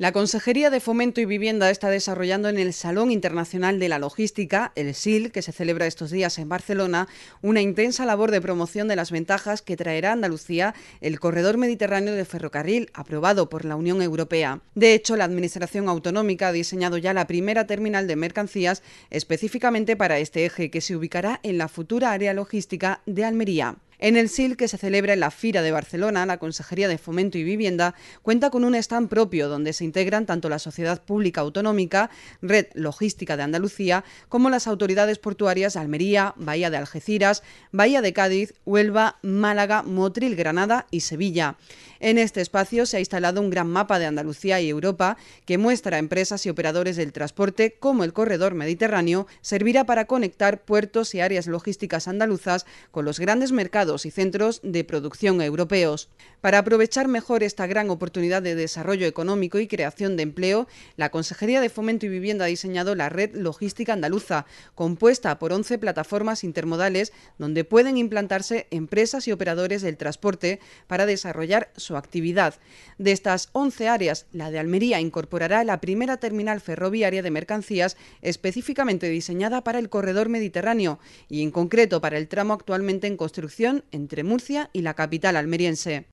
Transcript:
La Consejería de Fomento y Vivienda está desarrollando en el Salón Internacional de la Logística, el SIL, que se celebra estos días en Barcelona, una intensa labor de promoción de las ventajas que traerá a Andalucía el corredor mediterráneo de ferrocarril aprobado por la Unión Europea. De hecho, la Administración Autonómica ha diseñado ya la primera terminal de mercancías específicamente para este eje que se ubicará en la futura área logística de Almería. En el SIL, que se celebra en la FIRA de Barcelona, la Consejería de Fomento y Vivienda cuenta con un stand propio donde se integran tanto la Sociedad Pública Autonómica, Red Logística de Andalucía, como las autoridades portuarias Almería, Bahía de Algeciras, Bahía de Cádiz, Huelva, Málaga, Motril, Granada y Sevilla. En este espacio se ha instalado un gran mapa de Andalucía y Europa que muestra a empresas y operadores del transporte cómo el corredor mediterráneo servirá para conectar puertos y áreas logísticas andaluzas con los grandes mercados y centros de producción europeos. Para aprovechar mejor esta gran oportunidad de desarrollo económico y creación de empleo, la Consejería de Fomento y Vivienda ha diseñado la Red Logística Andaluza, compuesta por 11 plataformas intermodales donde pueden implantarse empresas y operadores del transporte para desarrollar su actividad. De estas 11 áreas, la de Almería incorporará la primera terminal ferroviaria de mercancías específicamente diseñada para el corredor mediterráneo y en concreto para el tramo actualmente en construcción entre Murcia y la capital almeriense.